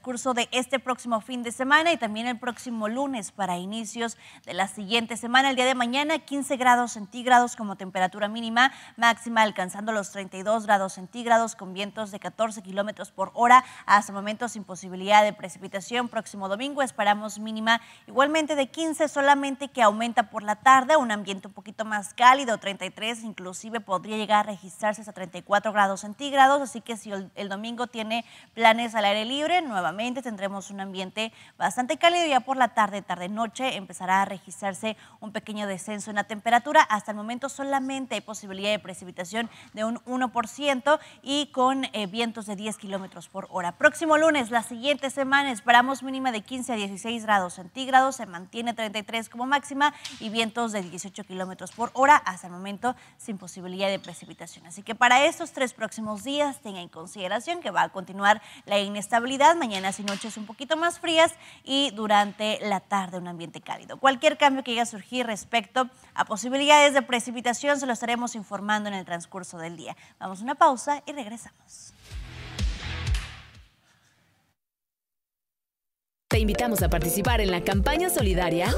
curso de este próximo fin de semana y también el próximo lunes para inicios de la siguiente semana. El día de mañana 15 grados centígrados como temperatura mínima, máxima alcanzando los 32 grados centígrados con vientos de 14 kilómetros por hora. Hasta momentos sin posibilidad de precipitación. Próximo domingo esperamos mínima igualmente de 15, solamente que aumenta por la tarde, un ambiente un poquito más cálido, 33, inclusive podría llegar a registrarse hasta 34 grados centígrados. Así que si el, el domingo tiene planes al aire libre, nueva tendremos un ambiente bastante cálido ya por la tarde, tarde-noche empezará a registrarse un pequeño descenso en la temperatura. Hasta el momento solamente hay posibilidad de precipitación de un 1% y con eh, vientos de 10 kilómetros por hora. Próximo lunes, la siguiente semana, esperamos mínima de 15 a 16 grados centígrados, se mantiene 33 como máxima y vientos de 18 kilómetros por hora. Hasta el momento, sin posibilidad de precipitación. Así que para estos tres próximos días, tenga en consideración que va a continuar la inestabilidad. Mañana y noches un poquito más frías y durante la tarde un ambiente cálido. Cualquier cambio que llegue a surgir respecto a posibilidades de precipitación se lo estaremos informando en el transcurso del día. Vamos a una pausa y regresamos. Te invitamos a participar en la campaña solidaria.